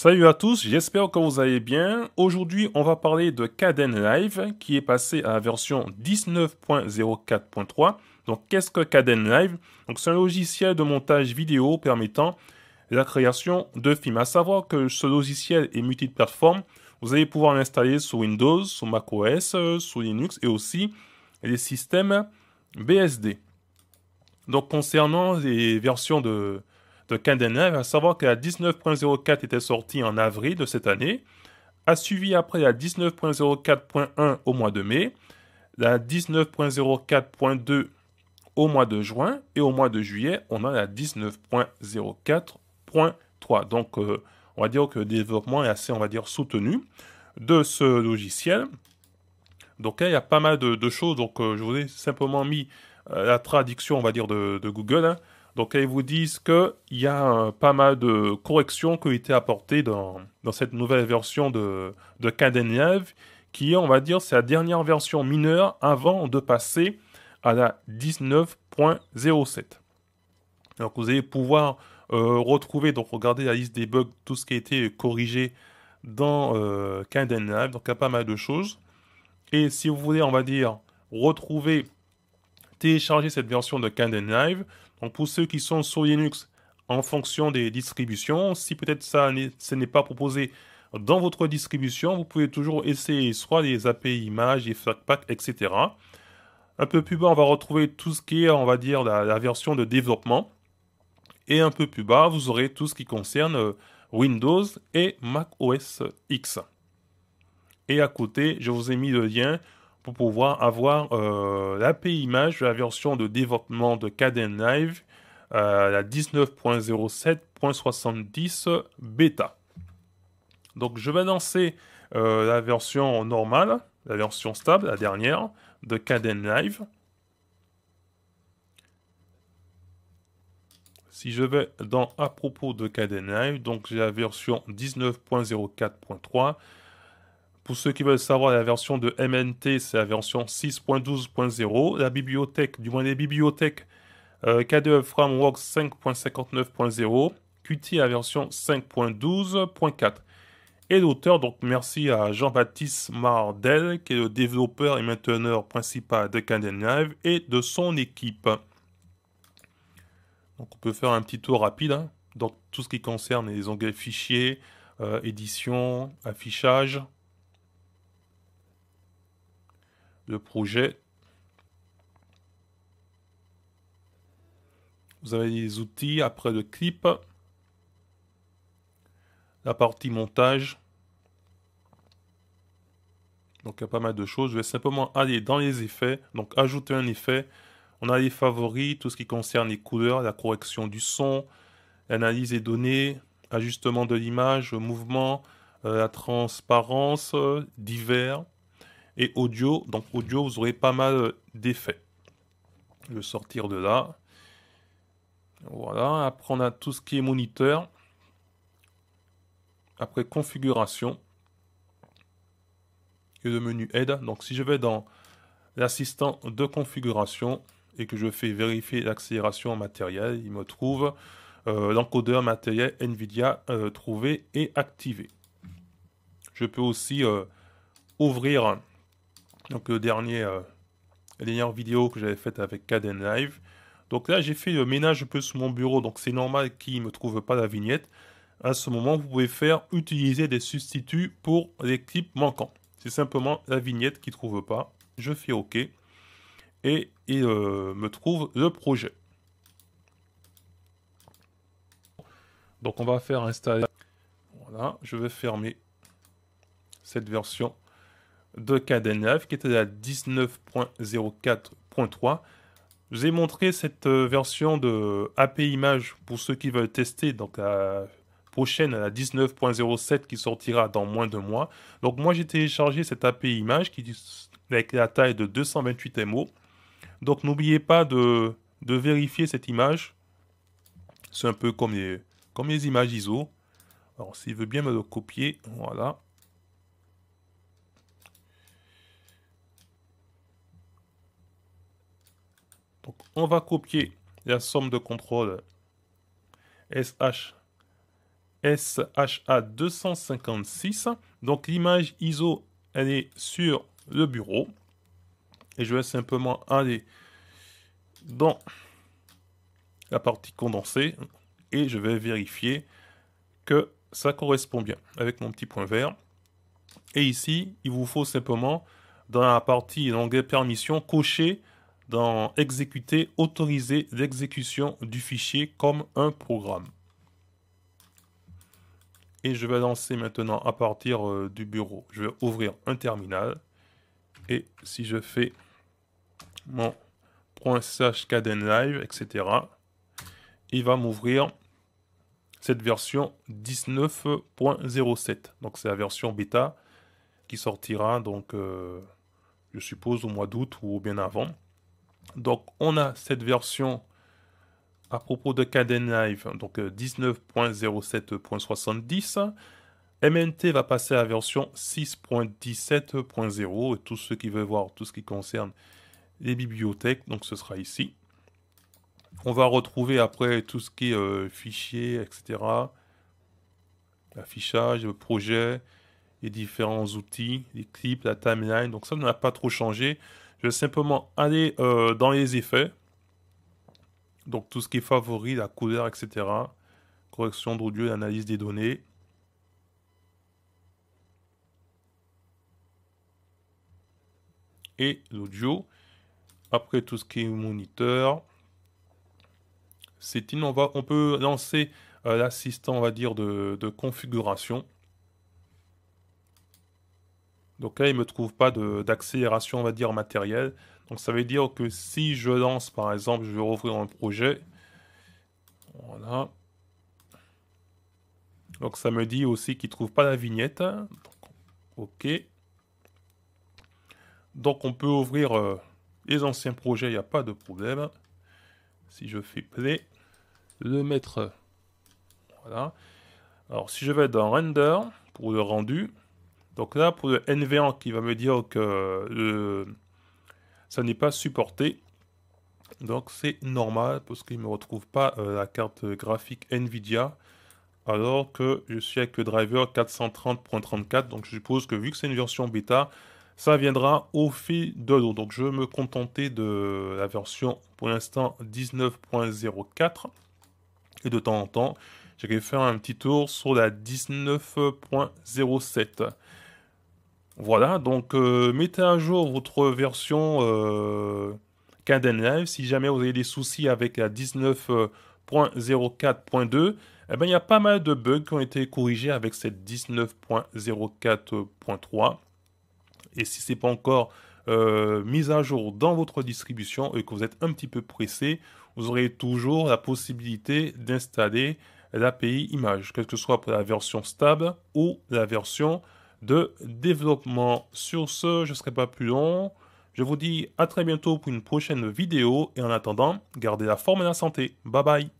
Salut à tous, j'espère que vous allez bien. Aujourd'hui, on va parler de Caden Live qui est passé à la version 19.04.3. Donc, qu'est-ce que Caden Live Donc, c'est un logiciel de montage vidéo permettant la création de films. À savoir que ce logiciel est multi multiplateforme. Vous allez pouvoir l'installer sous Windows, sous macOS, euh, sous Linux et aussi les systèmes BSD. Donc, concernant les versions de, de Candenave, à savoir que la 19.04 était sortie en avril de cette année, a suivi après la 19.04.1 au mois de mai, la 19.04.2 au mois de juin, et au mois de juillet, on a la 19.04.3. Donc, euh, on va dire que le développement est assez, on va dire, soutenu de ce logiciel. Donc il y a pas mal de, choses. Donc, euh, je vous ai simplement mis euh, la traduction, on va dire, de, Google. Hein. Donc elles vous disent qu'il y a euh, pas mal de corrections qui ont été apportées dans, cette nouvelle version de, de Live, qui est, on va dire, c'est la dernière version mineure avant de passer à la 19.07. Donc vous allez pouvoir euh, retrouver, donc regarder la liste des bugs, tout ce qui a été corrigé dans euh, Kdenlive. Live, donc il y a pas mal de choses. Et si vous voulez, on va dire, retrouver, télécharger cette version de Kdenlive, Live, donc pour ceux qui sont sur Linux en fonction des distributions, si peut-être ça ce n'est pas proposé dans votre distribution, vous pouvez toujours essayer soit les API images, les Flatpak, etc. Un peu plus bas, on va retrouver tout ce qui est, on va dire, la, la version de développement. Et un peu plus bas, vous aurez tout ce qui concerne euh, Windows et Mac OS X. Et à côté, je vous ai mis le lien pour pouvoir avoir euh, l'API image de la version de développement de Caden Live, euh, la 19.07.70 bêta. Donc je vais lancer euh, la version normale, la version stable, la dernière, de Caden Live. Si je vais dans à propos de Caden Live, donc j'ai la version 19.04.3, pour ceux qui veulent savoir, la version de MNT, c'est la version 6.12.0. La bibliothèque, du moins les bibliothèques euh, k 5.59.0. E Qt, la version 5.12.4. Et l'auteur, donc merci à Jean-Baptiste Mardel, qui est le développeur et mainteneur principal de KDE Live et de son équipe. Donc on peut faire un petit tour rapide. Hein, donc tout ce qui concerne les onglets fichiers, euh, édition, affichage, le projet. Vous avez les outils après le clip, la partie montage. Donc il y a pas mal de choses. Je vais simplement aller dans les effets, donc ajouter un effet. On a les favoris, tout ce qui concerne les couleurs, la correction du son, l'analyse des données, ajustement de l'image, mouvement, euh, la transparence, euh, divers et audio. Donc audio, vous aurez pas mal euh, d'effets. Je sortir de là. Voilà, après on a tout ce qui est moniteur. Après configuration. Et le menu aide. Donc si je vais dans l'assistant de configuration et que je fais vérifier l'accélération matérielle, il me trouve euh, l'encodeur matériel NVIDIA euh, trouvé et activé. Je peux aussi ouvrir donc le dernier, euh, la dernière vidéo que j'avais faite avec Caden Live. Donc là j'ai fait le ménage un peu sous mon bureau, donc c'est normal qu'il ne me trouve pas la vignette. À ce moment, vous pouvez faire utiliser des substituts pour les clips manquants. C'est simplement la vignette qui ne trouve pas. Je fais OK. Et il euh, me trouve le projet. Donc on va faire installer. Voilà, je vais fermer cette version de KD9 qui était à 19.04.3. Je vous ai montré cette euh, version de AP Image pour ceux qui veulent tester, donc la prochaine, la 19.07 qui sortira dans moins de mois. Donc moi j'ai téléchargé cette API Image qui avec la taille de 228 MO. Donc n'oubliez pas de, vérifier cette image. C'est un peu comme les, comme les images ISO. Alors s'il veut bien me le copier, voilà. on va copier la somme de contrôle SH SHA 256. Donc l'image ISO, elle est sur le bureau. Et je vais simplement aller dans la partie condensée et je vais vérifier que ça correspond bien avec mon petit point vert. Et ici, il vous faut simplement, dans la partie l'onglet permission, cocher dans exécuter, autoriser l'exécution du fichier comme un programme. Et je vais lancer maintenant à partir euh, du bureau. Je vais ouvrir un terminal. Et si je fais mon slash live, etc., il va m'ouvrir cette version 19.07. Donc c'est la version bêta qui sortira, donc euh, je suppose, au mois d'août ou bien avant. Donc on a cette version à propos de Caden Live, donc 19.07.70. Euh, MNT va passer à la version 6.17.0 et tous ceux qui veulent voir tout ce qui concerne les bibliothèques, donc ce sera ici. On va retrouver après tout ce qui est euh, fichiers, fichier, etc. Affichage, projet, les différents outils, les clips, la timeline. Donc ça n'a pas trop changé. Je vais simplement aller euh, dans les effets. Donc tout ce qui est favori, la couleur, etc. Correction d'audio, analyse des données. Et l'audio. Après tout ce qui est moniteur. C'est on va on peut lancer euh, l'assistant, on va dire, de configuration. Donc là, il ne me trouve pas d'accélération, on va dire, matérielle. Donc ça veut dire que si je lance, par exemple, je vais rouvrir un projet. Voilà. Donc ça me dit aussi qu'il ne trouve pas la vignette. ok. Donc on peut ouvrir euh, les anciens projets, il n'y a pas de problème. Si je fais play, le mettre. Voilà. Alors si je vais dans render pour le rendu, donc là, pour le NV1 qui va me dire que euh, ça n'est pas supporté, donc c'est normal parce qu'il ne me retrouve pas euh, la carte graphique NVIDIA alors que je suis avec le driver 430.34. Donc je suppose que vu que c'est une version bêta, ça viendra au fil de l'eau. Donc je vais me contenter de la version pour l'instant 19.04. Et de temps en temps, j'ai vais faire un petit tour sur la 19.07. Voilà, donc euh, mettez à jour votre version Kdenlive. Euh, si jamais vous avez des soucis avec la 19.04.2, eh ben, il y a pas mal de bugs qui ont été corrigés avec cette 19.04.3. Et si ce n'est pas encore euh, mis à jour dans votre distribution et que vous êtes un petit peu pressé, vous aurez toujours la possibilité d'installer l'API image, quelle que soit pour la version stable ou la version de développement. Sur ce, je ne serai pas plus long. Je vous dis à très bientôt pour une prochaine vidéo et en attendant, gardez la forme et la santé. Bye bye